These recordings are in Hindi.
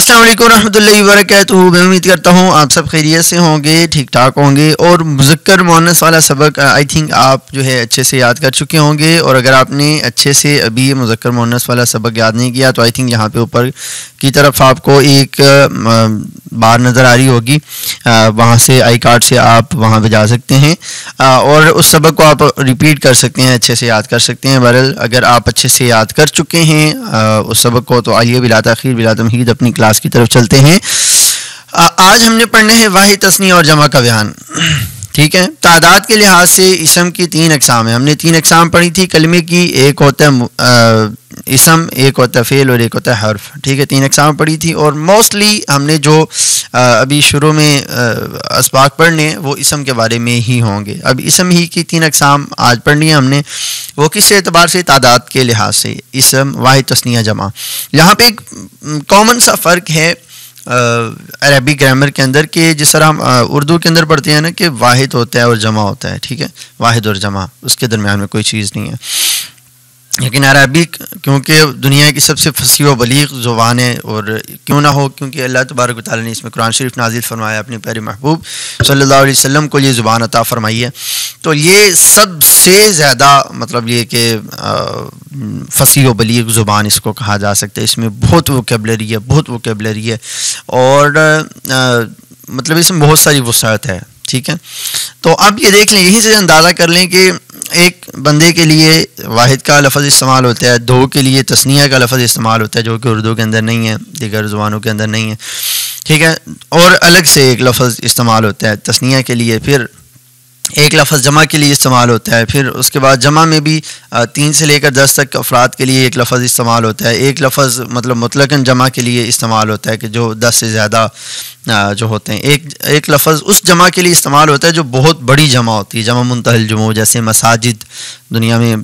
असलम वरहमल वर्क मैं उम्मीद करता हूँ आप सब खैरियत से होंगे ठीक ठाक होंगे और मुजक्र मोनस वाला सबक आई थिंक आप जो है अच्छे से याद कर चुके होंगे और अगर आपने अच्छे से अभी मुजक्र मोनस वाला सबक याद नहीं किया तो आई थिंक यहाँ पे ऊपर की तरफ आपको एक बार नज़र आ रही होगी वहाँ से आई कार्ड से आप वहाँ पर जा सकते हैं और उस सबक को आप रिपीट कर सकते हैं अच्छे से याद कर सकते हैं बहरल अगर आप अच्छे से याद कर चुके हैं उस सबक को तो आइए बिला तखीर बिला तमहीद अपनी क्लास क्लास की तरफ चलते हैं आज हमने पढ़ने हैं वाहि तस्नी और जमा का बयान ठीक है तादाद के लिहाज से इसम की तीन अकसाम है हमने तीन अकसाम पढ़ी थी कलमे की एक होता है इसम एक होता फेल और एक होता हर्फ ठीक है तीन अकसाम पढ़ी थी और मोस्टली हमने जो आ, अभी शुरू में इसबाक पढ़ने वो इसम के बारे में ही होंगे अब इसम ही की तीन अकसाम आज पढ़नी है हमने वो किस एतबार से तादाद के लिहाज से इसम वाहि तस्निया जमा यहाँ पे एक कॉमन सा फ़र्क है अरबी ग्रामर के अंदर कि जिस तरह हम उर्दू के अंदर पढ़ते हैं ना कि वाहिद होता है और जमा होता है ठीक है वाहिद और जमा उसके दरमियान में कोई चीज़ नहीं है लेकिन अरबिक क्योंकि दुनिया की सबसे फसी व बलीग ज़ुबान है और क्यों ना हो क्योंकि अल्लाह तबारक ताली ने इसमें कुरान शरीफ नाजिल फरमाया अपने प्यारे महबूब सल्लल्लाहु अलैहि वसल्लम को ये ज़ुबान अता फरमाई है तो ये सबसे ज़्यादा मतलब ये कि फसी व बलीग ज़ुबान इसको कहा जा सकता है इसमें बहुत वोकेबलरी है बहुत वोकेबलरी है और आ, मतलब इसमें बहुत सारी वसात है ठीक है तो आप ये देख लें यहीं से अंदाज़ा कर लें कि एक बंदे के लिए वाहिद का लफज इस्तेमाल होता है दो के लिए तस्निया का लफज इस्तेमाल होता है जो कि उर्दू के अंदर नहीं है दिगर जुबानों के अंदर नहीं है ठीक है और अलग से एक लफज इस्तेमाल होता है तस्निया के लिए फिर एक लफ्ज़ जमा के लिए इस्तेमाल होता है फिर उसके बाद जमा में भी तीन से लेकर दस तक अफराद के लिए एक लफ्ज़ इस्तेमाल होता है एक लफ्ज़ मतलब मतलकन जमा के लिए इस्तेमाल होता है कि जो दस से ज़्यादा जो होते हैं एक एक लफ्ज़ उस जमा के लिए इस्तेमाल होता है जो बहुत बड़ी जमा होती है जमा मुंतहल जमो जैसे मसाजिद दुनिया में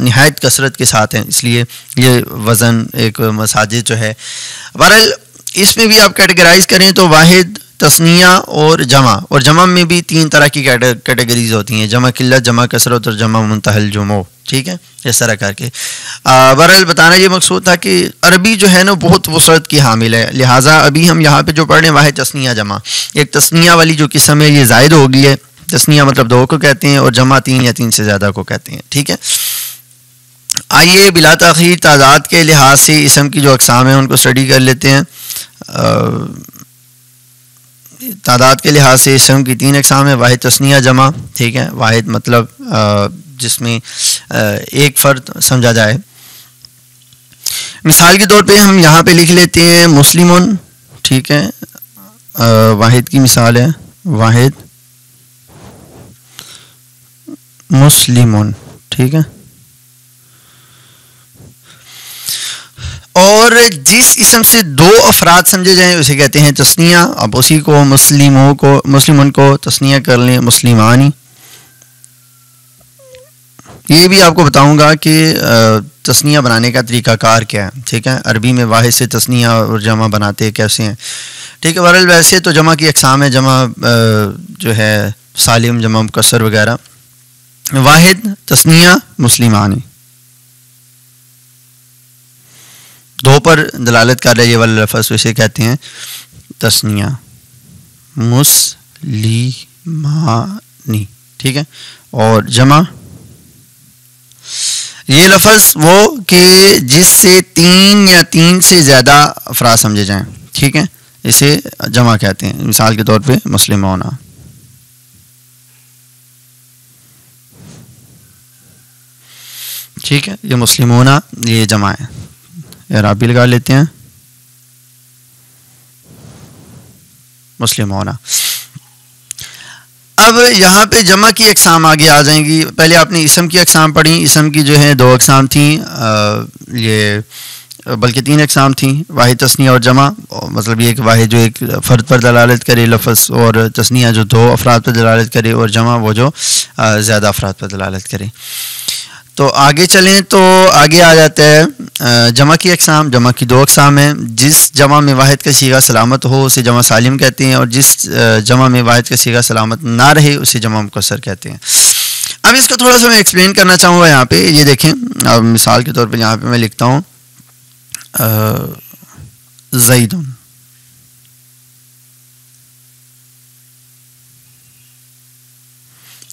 नहायत कसरत के साथ हैं इसलिए ये वज़न एक मसाजिद जो है बहरहाल इसमें भी आप कैटेगराइज करें तो वाद तस्निया और जमा और जमा में भी तीन तरह की कैटेगरीज होती हैं जमा किल्लत जमा कसरत और जमा मुंतहल जुमो ठीक है इस तरह करके बहरहाल बताना ये मकसूद था कि अरबी जो है ना बहुत वसरत की हामिल है लिहाजा अभी हम यहाँ पे जो पढ़ रहे हैं वह तस्निया जमा एक तस्निया वाली जो किस्म है ये जायद हो गई है तस्निया मतलब दो को कहते हैं और जमा तीन या तीन से ज़्यादा को कहते हैं ठीक है आइए बिला तखीर तादाद के लिहाज से इसम की जो अकसाम है उनको स्टडी कर लेते हैं आ, तादाद के लिहाज से सम की तीन अकसाम है वाद तस्निया जमा ठीक है वाद मतलब जिसमें एक फ़र्द समझा जाए मिसाल के तौर पे हम यहाँ पे लिख लेते हैं मुस्लिम ठीक है वाद वाहिद की मिसाल है वाद मुस्लिम ठीक है और जिस इसम से दो अफराद समझे जाएं उसे कहते हैं तस्निया अब उसी को मुस्लिमों को मुस्लिम को तस्निया कर लें मुस्लिमानी ये भी आपको बताऊंगा कि तस्निया बनाने का तरीकाकार क्या है ठीक है अरबी में वाहि से तस्निया और जमा बनाते कैसे हैं ठीक है वरल वैसे तो जमा की अकसाम है जमा जो है सालिम जमा मुकसर वगैरह वाहिद तस्निया मुस्लिमानी दो पर दलालत कर रहे ये वाले लफज तो इसे कहते हैं तस्निया मुसलिमानी ठीक है और जमा ये लफज वो कि जिससे तीन या तीन से ज़्यादा अफराज समझे जाएं ठीक है इसे जमा कहते हैं मिसाल के तौर पे मुस्लिम होना ठीक है ये मुस्लिम होना ये जमा है यार आप भी लगा लेते हैं मुस्लिम होना अब यहाँ पे जमा की अकसाम आगे आ जाएंगी पहले आपने इसम की अकसाम पढ़ी इसम की जो है दो अकसाम थी आ, ये बल्कि तीन अकसाम थी वाहि तस्निया और जमा मतलब ये कि वाहि जो एक फ़र्द पर दलालत करे लफस और तस्निया जो दो अफराद पर दलालत करे और जमा वो जो ज़्यादा अफराद पर दलालत करे तो आगे चलें तो आगे आ जाता है जमा की अकसाम जमा की दो अकसाम हैं जिस जमा में वाहिद का सीगा सलामत हो उसे जमा सालिम कहते हैं और जिस जमा में वाहिद का सीगा सलामत ना रहे उसे जमा मुकसर कहते हैं अब इसको थोड़ा सा मैं एक्सप्लेन करना चाहूँगा यहाँ पे ये देखें अब मिसाल के तौर पर यहाँ पे मैं लिखता हूँ जईदन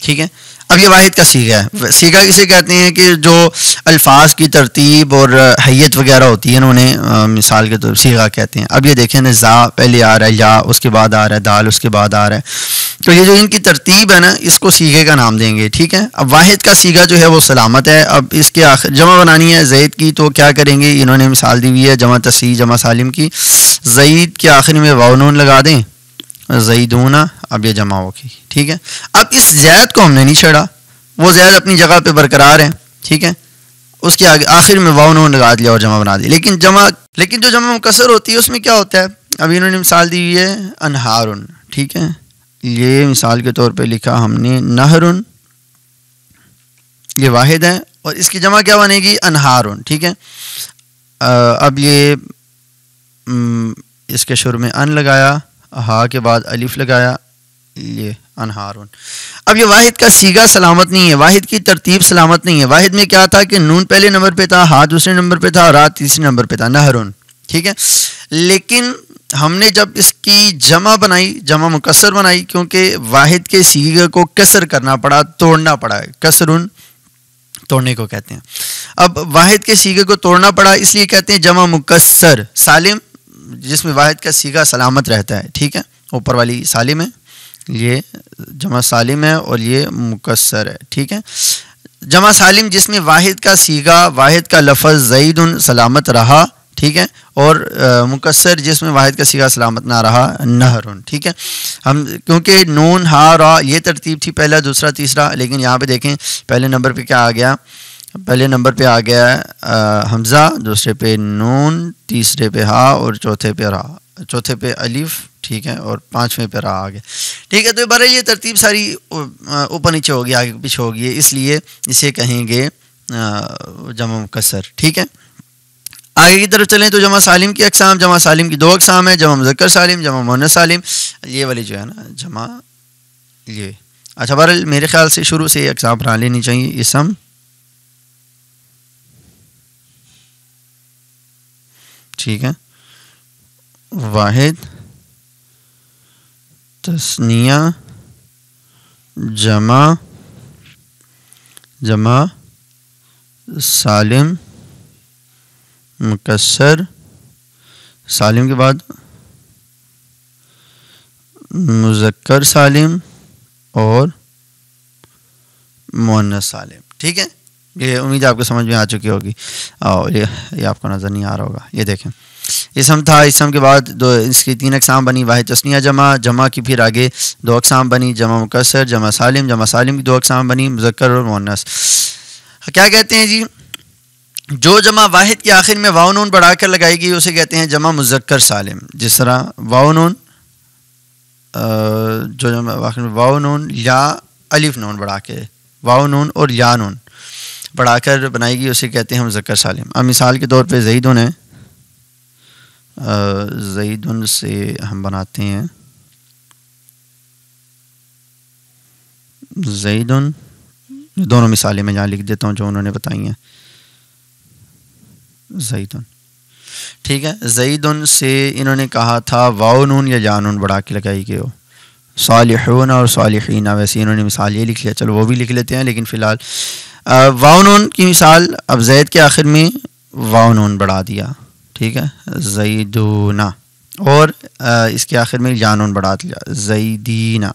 ठीक है अब ये वाहिद का सीगा है सीगा किसे कहते हैं कि जो अल्फाज की तरतीब और हैत वगैरह होती है इन्होंने मिसाल के तौर तो सीगा कहते हैं अब ये देखें ना जा पहले आ रहा है या उसके बाद आ रहा है दाल उसके बाद आ रहा है तो ये जो इनकी तरतीब है ना इसको सीगे का नाम देंगे ठीक है अब वाहिद का सीगा जो है वो सलामत है अब इसके आखिर जमा बनानी है जैद की तो क्या करेंगे इन्होंने मिसाल दी हुई है जमा तसी जमा सालिम की जईद के आखिर में वाउनून लगा दें जईदूना अब ये जमा होगी ठीक है अब इस जैद को हमने नहीं छेड़ा वो जैद अपनी जगह पे बरकरार है ठीक है उसके आगे आखिर में वाह उन्होंने लगा दिया और जमा बना दिया लेकिन जमा लेकिन जो जमा मुकसर होती है उसमें क्या होता है अभी इन्होंने मिसाल दी हुई है अनहार ठीक है ये मिसाल के तौर पर लिखा हमने नहरुन ये वाहिद है और इसकी जमा क्या बनेगी अनहार ठीक है अब ये इसके शुरू में अन लगाया हा के बाद अलिफ लगाया लिए अनहारुन अब ये वाहिद का सीगा सलामत नहीं है वाहिद की तरतीब सलामत नहीं है वाहिद में क्या था कि नून पहले नंबर पे था हाथ दूसरे नंबर पे था और रात तीसरे नंबर पे था नहरुन ठीक है लेकिन हमने जब इसकी जमा बनाई जमा मुकसर बनाई क्योंकि वाहिद के सीगे को कसर करना पड़ा तोड़ना पड़ा कसरुन तोड़ने को कहते हैं अब वाहिद के सीगे को तोड़ना पड़ा इसलिए कहते हैं जमा मुकसर सालिम जिसमें वाहिद का सीगा सलामत रहता है ठीक है ऊपर वाली सालिम है ये जमा सालिम है और ये मुकसर है ठीक है जमा सालिम जिसमें वाहिद का सीगा वाहिद का लफज जईद सलामत रहा ठीक है और मुकसर जिसमें वाहिद का सीगा सलामत ना रहा नहर ठीक है हम क्योंकि नून हा रा ये तरतीब थी पहला दूसरा तीसरा लेकिन यहाँ पे देखें पहले नंबर पे क्या आ गया पहले नंबर पे आ गया हमज़ा दूसरे पे नून तीसरे पे हा और चौथे पे रहा चौथे पे अलीफ ठीक है और पाँचवें पे रहा आगे ठीक है तो बारह ये तरतीब सारी ऊपर नीचे होगी आगे पीछे होगी इसलिए इसे कहेंगे जमा कसर ठीक है आगे की तरफ चलें तो जमा सालिम की अकसाम जमा सालिम की दो अकसाम है जमा मुजक्कर सालिम जमा मोहन सालिम ये वाली जो है ना जमा ये अच्छा बहर मेरे ख्याल से शुरू से अकसाम बना लेनी चाहिए इसम ठीक है वाहिद तस्निया जमा जमा सालिम मुकसर सालिम के बाद मुजक्कर सालिम और मोहनस सालिम ठीक है ये उम्मीद आपको समझ में आ चुकी होगी और ये, ये आपको नज़र नहीं आ रहा होगा ये देखें इसम था इसम के बाद दो इसकी तीन अकसाम बनी वाहिद तस्निया जमा जमा की फिर आगे दो अकसाम बनी जमा मुकसर जमा सालिम जमा सालिम की दो अकसाम बनी मुजक्र और मोनस क्या कहते हैं जी जो जमा वाहिद के आखिर में वाउन बढ़ाकर लगाई गई उसे कहते हैं जमा मुजक्र सालिम जिस तरह वाउ जो जमा आखिर में वाउ या अलिफ नून बढ़ा के वाउ और या नून बढ़ाकर बनाई गई उसे कहते हैं मुजक्र सालिम अब मिसाल के तौर पर जहीदों ने जईदन से हम बनाते हैं जईदन दोनों मिसालें मैं यहाँ लिख देता हूँ जो उन्होंने बताई हैं जईदन ठीक है जईदन से इन्होंने कहा था वाओ या जानून बढ़ा के लगाई गई हो सालहून और सालहीन वैसे इन्होंने मिसाल ये लिख लिया चलो वो भी लिख लेते हैं लेकिन फ़िलहाल वाओ की मिसाल अब जैद के आखिर में वाओ बढ़ा दिया ठीक है जईदूना और आ, इसके आखिर में जानून बढ़ा दिया जईदीना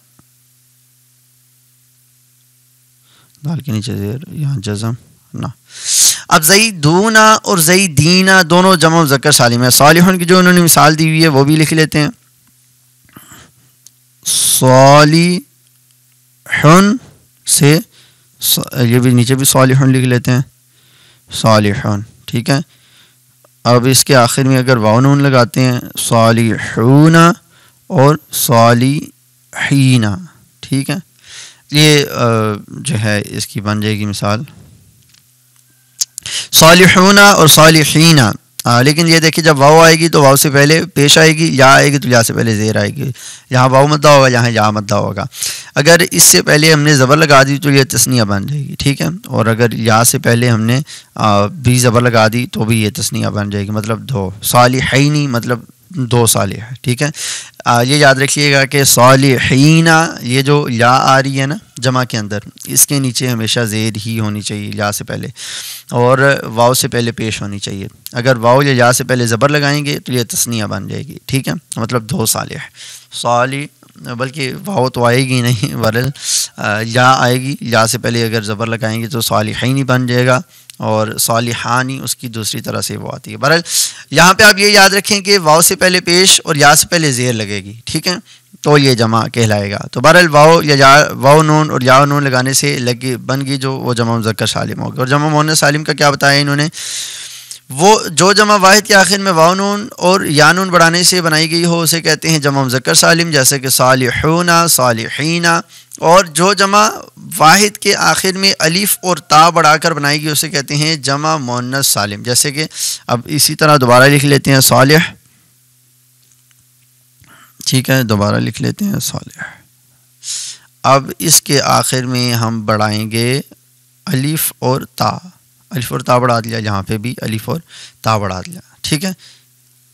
दाल के नीचे जेर यहाँ जजम ना अब दूना और जईदीना दोनों जमा जकर सालिम है सालिहन की जो उन्होंने मिसाल दी हुई है वो भी लिख लेते हैं सालिहन से ये भी नीचे भी सालिहन लिख लेते हैं सालिहन ठीक है अब इसके आखिर में अगर वाउन लगाते हैं सालिहूना और सालिहीना ठीक है ये जो है इसकी बन जाएगी मिसाल सालिहूना और सालिहीना आ, लेकिन ये देखिए जब वाव आएगी तो वाव से पहले पेश आएगी या आएगी तो या से पहले जेर आएगी यहाँ वाव मद्दा होगा यहाँ या मद्दा होगा अगर इससे पहले हमने ज़बर लगा दी तो ये तस्निया बन जाएगी ठीक है और अगर या से पहले हमने आ, भी ज़बर लगा दी तो भी ये तस्निया बन जाएगी मतलब दो नहीं मतलब दो है ठीक है ये याद रखिएगा कि हीना ये जो या आ रही है ना जमा के अंदर इसके नीचे हमेशा जेर ही होनी चाहिए या से पहले और वाव से पहले पेश होनी चाहिए अगर वाव या या से पहले ज़बर लगाएंगे तो ये तस्निया बन जाएगी ठीक है मतलब दो साल साली बल्कि वाव तो आएगी नहीं वरल या आएगी या से पहले अगर ज़बर लगाएंगे तो साल ही बन जाएगा और सालिहानी उसकी दूसरी तरह से वो आती है बहरहाल यहाँ पे आप ये याद रखें कि वाव से पहले पेश और या से पहले जेर लगेगी ठीक है तो ये जमा कहलाएगा तो बहरहाल वाव या, वाओ नून और या नून लगाने से लगी बन गई जो वो जमा मुजक्कर सालिम होगी और जमा मोहन सालिम का क्या बताया इन्होंने वो जो जमा वाहिद के आखिर में वानून और यानून बढ़ाने से बनाई गई हो उसे कहते हैं जमा मुजक्र सालिम जैसे कि साल सालहीना और जो जमा वाहिद के आखिर में अलीफ़ और ता बढ़ाकर बनाई गई उसे कहते हैं जमा मोनस सालिम जैसे कि अब इसी तरह दोबारा लिख लेते हैं साल ठीक है दोबारा लिख लेते हैं साल अब इसके आखिर में हम बढ़ाएंगे अलीफ़ और ता अलिफ और ताबड़ आदलिया यहाँ पे भी अलिफ और ताबड़ आदलिया ठीक है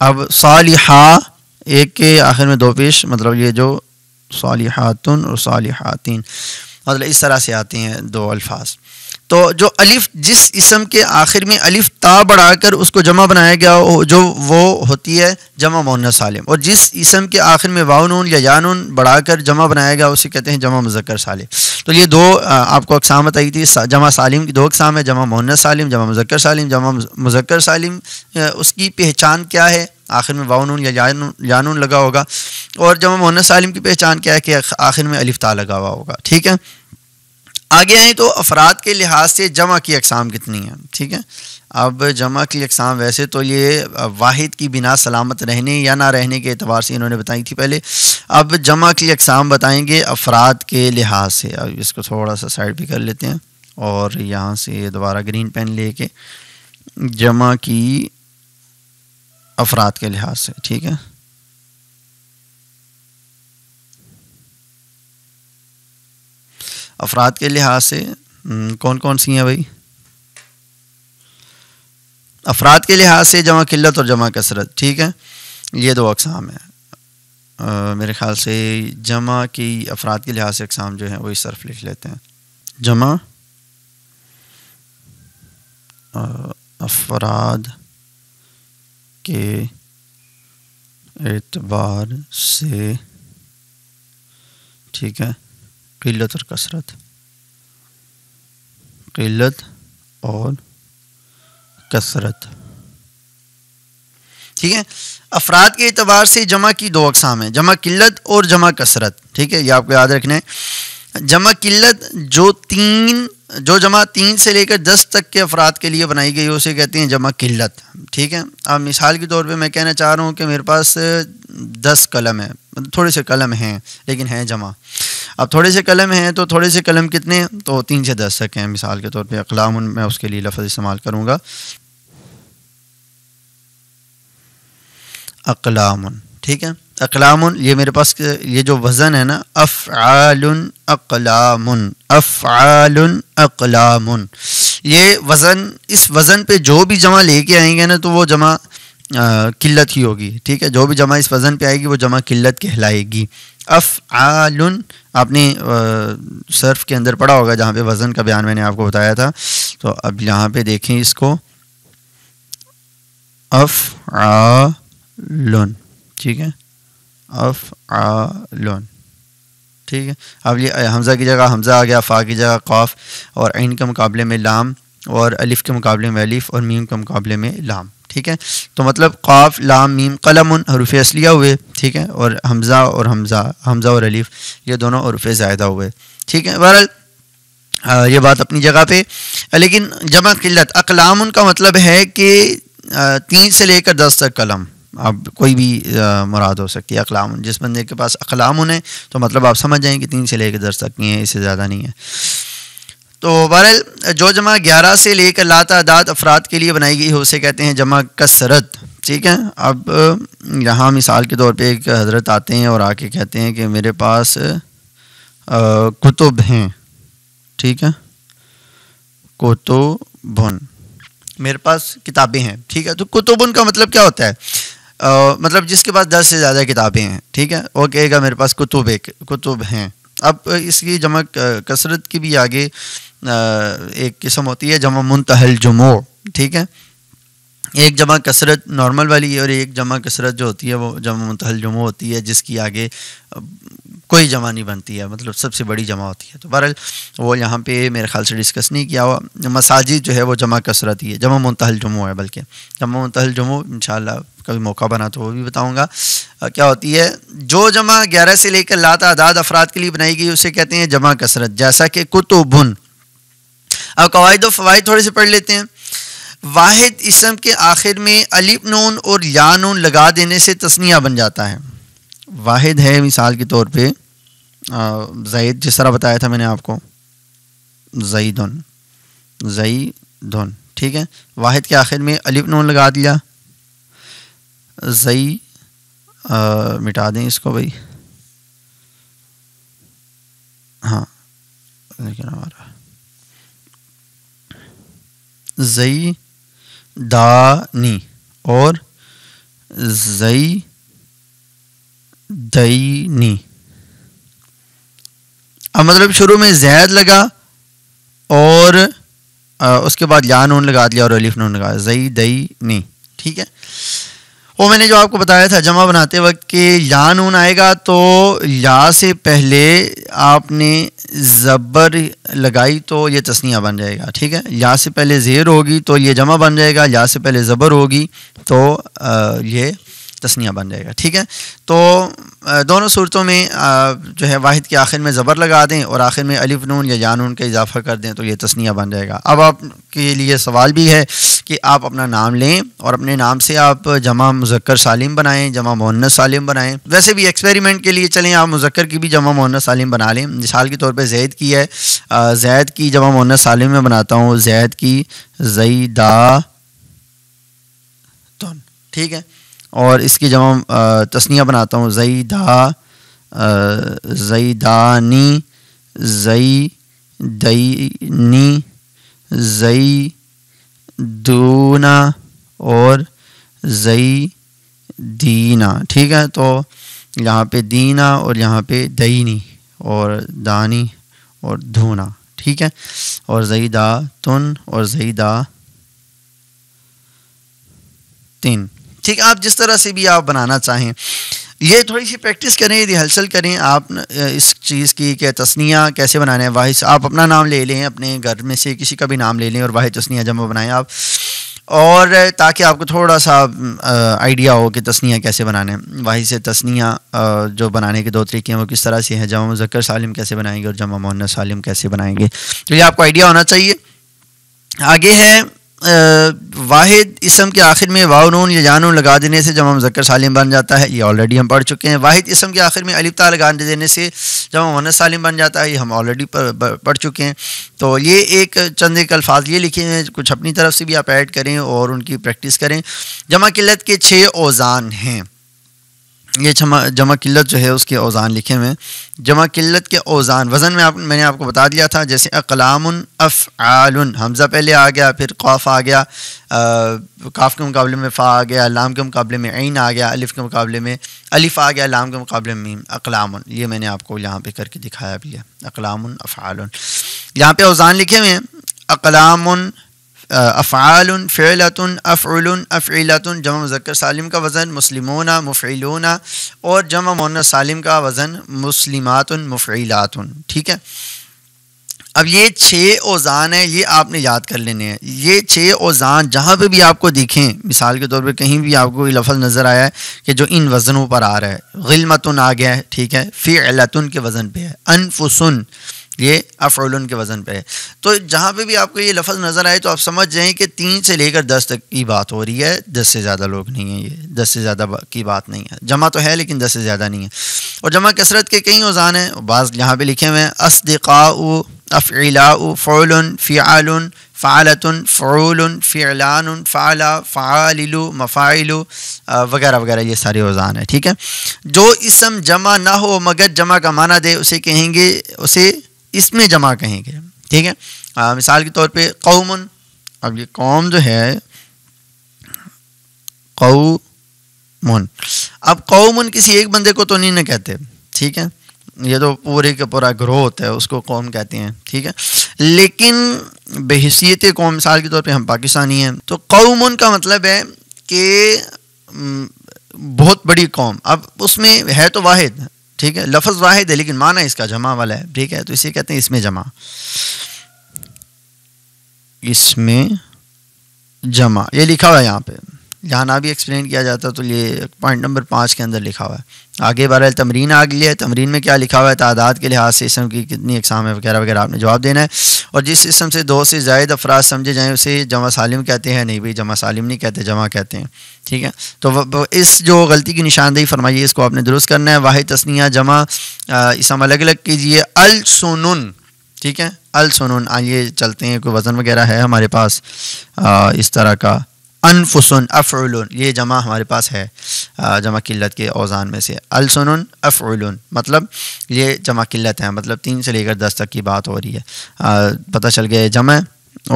अब सालिहा एक के आखिर में दो पेश मतलब ये जो सालिहातुन और सालिहातिन मतलब इस तरह से आते हैं दो अल्फाज तो जो अलिफ जिस इसम के आखिर में अलिफ ता बढ़ाकर उसको जमा बनाया गया हो जो वो होती है जमा मोन सालिम और जिस इसम के आखिर में वाउन या यान बढ़ाकर जमा बनाया गया उसे कहते हैं जमा मुजक्र सालिम तो ये दो आपको अकसाम बताई थी जमा सालिम की दो अकसाम है जमा मोहन सालिम जमा मुजक्र सालिम जमा मुजक्र सालिम उसकी पहचान क्या है आखिर में वाउन या यान लगा होगा और जमा मोहन सालिम की पहचान क्या है कि आखिर में अलिफ ता लगा हुआ होगा ठीक है आगे आए तो अफराद के लिहाज से जमा की अकसाम कितनी है ठीक है अब जमा की अकसाम वैसे तो ये वाहिद की बिना सलामत रहने या ना रहने के अतबार से इन्होंने बताई थी पहले अब जमा की अकसाम बताएंगे अफराद के लिहाज से अब इसको थोड़ा सा साइड भी कर लेते हैं और यहाँ से दोबारा ग्रीन पेन लेके जमा की अफराद के लिहाज से ठीक है अफराद के लिहाज से हम्म, कौन कौन सी हैं भाई अफराद के लिहाज से जमा किल्लत और जमा कसरत ठीक है ये दो अकसाम हैं मेरे ख्याल से जमा की अफराद के लिहाज से अकसाम जो है वो इस तरफ लिख लेते हैं जमा अफराद के एतबार से ठीक है किल्लत और कसरत किल्लत और कसरत ठीक है अफराद के अतबार से जमा की दो अकसाम है जमा किल्लत और जमा कसरत ठीक है ये आपको याद रखना है जमा किल्लत जो तीन जो जमा तीन से लेकर दस तक के अफराद के लिए बनाई गई है उसे कहते हैं जमा किल्लत ठीक है अब मिसाल के तौर पे मैं कहना चाह रहा हूँ कि मेरे पास दस कलम है थोड़े से कलम हैं लेकिन हैं जमा अब थोड़े से कलम हैं तो थोड़े से कलम कितने तो तीन से दस तक हैं मिसाल के तौर पर अकलाम मैं उसके लिए लफज इस्तेमाल करूँगा अकलाम ठीक है अकलाम ये मेरे पास ये जो वज़न है ना अफ़ाल अकलाम अफ़ाल अकलाम ये वज़न इस वज़न पे जो भी जमा लेके आएंगे ना तो वो जमा किल्लत ही होगी ठीक है जो भी जमा इस वज़न पे आएगी वो जमा किल्लत कहलाएगी अफ़ाल आपने सर्फ के अंदर पढ़ा होगा जहाँ पे वज़न का बयान मैंने आपको बताया था तो अब यहाँ पे देखें इसको अफ़ ठीक है अफ़ालन ठीक है अब ये हमज़ा की जगह हमज़ा आ गया फ़ा की जगह कौफ और इन के मुकाबले में लाम और अलिफ़ के मुकाबले में अलिफ़ और मीम के मुकाबले में लाम ठीक है तो मतलब कौफ लाम मीम कलम उन हरूफ असलिया हुए ठीक है और हमज़ा और हमज़ा हमज़ा और अलीफ ये दोनों हरूफ ज़ायदा हुए ठीक है बहरहाल ये बात अपनी जगह पर लेकिन जमा किल्लत अकलाम उनका मतलब है कि तीन से लेकर दस तक कलम आप कोई भी मुराद हो सकती है अकलाम जिस बंदे के पास अकलाम उन्हें तो मतलब आप समझ जाएँ कि तीन से लेकर दस तक हैं इससे ज़्यादा नहीं है तो बहरल जो जमा ग्यारह से लेकर ला तादाद अफराद के लिए बनाई गई है उसे कहते हैं जमा कसरत ठीक है अब यहाँ मिसाल के तौर पर एक हज़रत आते हैं और आके कहते हैं कि मेरे पास कुतुब हैं ठीक है कुतुबन मेरे पास किताबें हैं ठीक है तो कुतुबन का मतलब क्या होता है आ, मतलब जिसके पास दस से ज़्यादा किताबें हैं ठीक है वो कहेगा मेरे पास कुतुब एक कुतुब हैं अब इसकी जमा कसरत की भी आगे आ, एक किस्म होती है जमा मुंतहल जमो ठीक है एक जमा कसरत नॉर्मल वाली है और एक जमा कसरत जो होती है वो जमा मुतहल जमा होती है जिसकी आगे कोई जमा नहीं बनती है मतलब सबसे बड़ी जमा होती है तो बहरहाल वो यहाँ पे मेरे ख्याल से डिस्कस नहीं किया हुआ मसाजिद जो है वो जमा कसरत ही है जमा मतहल जमा है बल्कि जमा मतहल जमो इन कभी मौका बना तो वो भी बताऊँगा क्या होती है जो जमा ग्यारह से लेकर लात आदाद अफराद के लिए बनाई गई उसे कहते हैं जमा कसरत जैसा कि कुतुबुन अब कवायद व फवाद थोड़े से पढ़ लेते हैं वाहिद इसम के आखिर में अलिप नून और या नून लगा देने से तस्निया बन जाता है वाहिद है मिसाल के तौर पे जईद जिस तरह बताया था मैंने आपको जई जई धुन ठीक है वाहिद के आखिर में अलिप नून लगा दिया जई मिटा दें इसको भाई हाँ लेकिन हमारा जई दानी और जई दईनी अब मतलब शुरू में जैद लगा और आ, उसके बाद या नून लगा दिया और अलिफ नून लगा जई दई नी ठीक है वो मैंने जो आपको बताया था जमा बनाते वक्त कि या नून आएगा तो या से पहले आपने ज़बर लगाई तो ये तस्निया बन जाएगा ठीक है या से पहले ज़ेर होगी तो ये जमा बन जाएगा या से पहले ज़बर होगी तो आ, ये तस्निया बन जाएगा ठीक है तो दोनों सूरतों में जो है वाहिद के आखिर में ज़बर लगा दें और आखिर में अलिफ नून या जानून का इजाफा कर दें तो ये तस्निया बन जाएगा अब आपके लिए सवाल भी है कि आप अपना नाम लें और अपने नाम से आप जमा मुजक्र सालिम बनाएं जमा मोहन सालिम बनाएं वैसे भी एक्सपेरिमेंट के लिए चलें आप मुजक्र की भी जमा मुन्नस सालिम बना लें मिसाल के तौर पर जैद की है जैद की जमा मुन्नस सालिम में बनाता हूँ जैद की जईदा ठीक है और इसकी हम तस्निया बनाता हूँ जई धा जई दानी जई दईनी जई दूना और जई दीना ठीक है तो यहाँ पे दीना और यहाँ पे दईनी और दानी और धूना ठीक है और जईदा तुन और जईदा तीन ठीक आप जिस तरह से भी आप बनाना चाहें ये थोड़ी सी प्रैक्टिस करें रिहर्सल करें आप इस चीज़ की क्या तस्निया कैसे बनाना है वाहि आप अपना नाम ले लें अपने घर में से किसी का भी नाम ले लें और वाहि तस्निया जमा बनाएं आप और ताकि आपको थोड़ा सा आइडिया हो कि तस्निया कैसे बनाने वाहि से तस्निया जो बनाने के दो तरीके हैं वो किस तरह से हैं जमा मुजक्र सालिम कैसे बनाएंगे और जमा मोहन सालिम कैसे बनाएंगे तो ये आपको आइडिया होना चाहिए आगे है वाहिद इसम के आखिर में वाउनून या जानून लगा देने से हम जक्र सालिम बन जाता है ये ऑलरेडी हम पढ़ चुके हैं वाहिद इसम के आखिर में अलिफ्ता लगा देने से जमा वनस सालिम बन जाता है ये हम ऑलरेडी पढ़ चुके हैं तो ये एक चंद एक अल्फाज ये लिखे हैं कुछ अपनी तरफ से भी आप ऐड करें और उनकी प्रैक्टिस करें जमा किल्लत के छः ओज़ान हैं ये जमा जमा किल्लत जो है उसके औज़ान लिखे हुए हैं जमा किल्लत के औज़ान वज़न में आप मैंने आपको बता दिया था जैसे अकलाम आल हमज़ा पहले आ गया फिर कौफ आ गया काफ के मुकाबले में फ़ा आ गया लाम के मुकाबले में ऐन आ गया अलिफ़ के मुकाबले में अलिफ़ आ गया लाम के मुकाबले में मीम अकलाम ये मैंने आपको यहाँ पर करके दिखाया भी है अकलाम आल यहाँ पर औज़ान लिखे हुए हैं अकलाम अफ़ाल फ़िलतन अफ़ल अफ़िलतन जमा मुज़क्र सालिम का वज़न मुसलिमोना मुफ़िलोना और जमा मोन सालिम का वज़न मुसलिमात मुफ़िलात ठीक है अब ये छः ओज़ान हैं ये आपने याद कर लेने हैं ये छः ओज़ान जहाँ पे भी आपको दिखें मिसाल के तौर पे कहीं भी आपको ये लफज नज़र आया है कि जो इन वज़नों पर आ रहा है गिलमतन आ गया है ठीक है फ़ी के वज़न पे है अनफुसन इसलिए अफ़ल के वज़न पे है तो जहाँ पे भी आपको ये लफ्ज़ नज़र आए तो आप समझ जाएँ कि तीन से लेकर दस तक की बात हो रही है दस से ज़्यादा लोग नहीं हैं ये दस से ज़्यादा की बात नहीं है जमा तो है लेकिन दस से ज़्यादा नहीं है और जमा कसरत के कई औजान हैं बाज़ यहाँ पर लिखे हुए हैं असदिका अफ़ला फ़ौल फ़ियाल फ़ालतन फ़ौल फ़िलान फ़ाला फ़ाल मफ़ाइल वगैरह वगैरह ये सारे औजान हैं ठीक है जो इसम जमा ना हो मगर जमा का माना दे उसे कहेंगे उसे इसमें जमा कहेंगे ठीक है आ, मिसाल के तौर पे कौमन अब ये कौम जो है कौमन अब कौमन किसी एक बंदे को तो नहीं ना कहते ठीक है ये तो पूरे का पूरा ग्रोह होता है उसको कौम कहते हैं ठीक है लेकिन बहसीत कौम मिसाल के तौर पे हम पाकिस्तानी हैं तो कौमन का मतलब है कि बहुत बड़ी कौम अब उसमें है तो वाहिद ठीक है लफज वाहिद है लेकिन माना इसका जमा वाला है ठीक है तो इसे कहते हैं इसमें जमा इसमें जमा ये लिखा हुआ है यहाँ पे ना भी एक्सप्लेन किया जाता तो ये पॉइंट नंबर पाँच के अंदर लिखा हुआ है आगे बहरहाल तमरीन आ गई है तमरीन में क्या लिखा हुआ है तादाद के लिहाज से इसम की कितनी इकसाम है वगैरह वगैरह आपने जवाब देना है और जिस इसम से दो से जायद अफराज समझे जाएँ उसे जमा सालिम कहते हैं नहीं भाई जमा सालिम नहीं कहते जमा कहते हैं ठीक है तो इस जो गलती की निशानदेही फरमाइए इसको आपने दुरुस्त करना है वाहि तस्निया जमा इसम अलग अलग कीजिए अल ठीक है अल आइए चलते हैं कोई वज़न वगैरह है हमारे पास इस तरह का अनफसन अफ़ुलन ये जमा हमारे पास है जमा किल्लत के औजान में से अलसन अफ़ुलन मतलब ये जमा किल्लत है मतलब तीन से लेकर दस तक की बात हो रही है पता चल गया जमा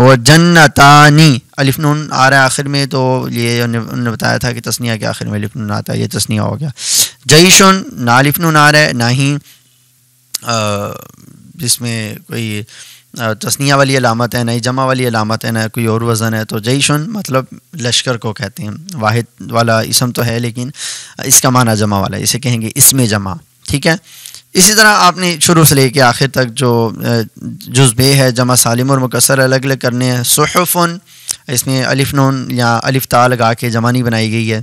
और जन्नतानी अलिफनून आ रहा है आखिर में तो ये उन्होंने बताया था कि तस्निया के आखिर में अलिफनून आता है ये तस्निया हो गया जईशन ना अलिफनून आ रहा है ना ही जिसमें कोई तस्निया वाली अलामत है नई जमा वाली अलामत है ना कोई और वज़न है तो जईशन मतलब लश्कर को कहते हैं वाहिद वाला इसम तो है लेकिन इसका माना जमा वाला इसे कहेंगे इसमें जमा ठीक है इसी तरह आपने शुरू से लेके आखिर तक जो जुज्बे है जमा सालिम और मकसर अलग अलग करने हैं सहफ़न इसमें अलिफ नून या अलिफ ता लगा के जमा नहीं बनाई गई है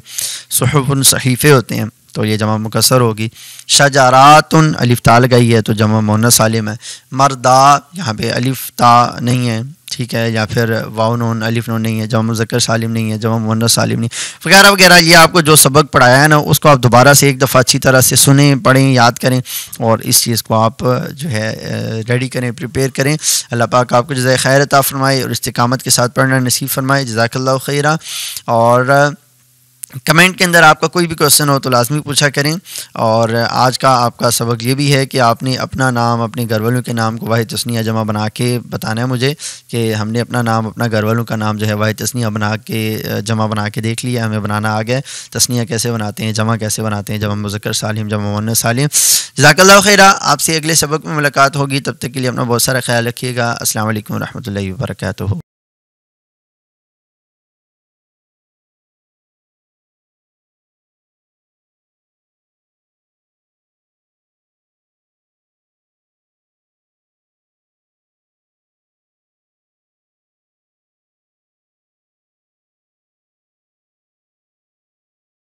सहफ़न सहीफ़े होते हैं तो ये जमा मुकसर होगी शजरातन अलिफ ताल गई है तो जमा मोहन सालिम है मरदा यहाँ पे अलिफ ता नहीं है ठीक है या फिर वाउ नून अलिफ नून नहीं है जमा मुजक्र सालिम नहीं है जमा मोहन सालिम नहीं वगैरह वगैरह ये आपको जो सबक पढ़ाया है ना उसको आप दोबारा से एक दफ़ा अच्छी तरह से सुने पढ़ें याद करें और इस चीज़ को आप जो है रेडी करें प्रिपेयर करें अल्लाह पाक आपको जजाय खैरता फ़रमाए और इस्तकामत के साथ पढ़ना नसीब फरमाए जजाकल्ला खैरा और कमेंट के अंदर आपका कोई भी क्वेश्चन हो तो लाजमी पूछा करें और आज का आपका सबक ये भी है कि आपने अपना नाम अपने घर वालों के नाम को वाहि तस्निया जमा बना के बताना है मुझे कि हमने अपना नाम अपना घर वालों का नाम जो है वाहि तस्निया बना के जमा बना के देख लिया हमें बनाना आ गया तस्निया कैसे बनाते हैं जमा कैसे बनाते हैं जमा मुजक्र सालिम जमा मन सालिम जजाकल्ला खैर आपसे अगले सबक में मुलाकात होगी तब तक के लिए अपना बहुत सारा ख्याल रखिएगा असल वरहमल वर्का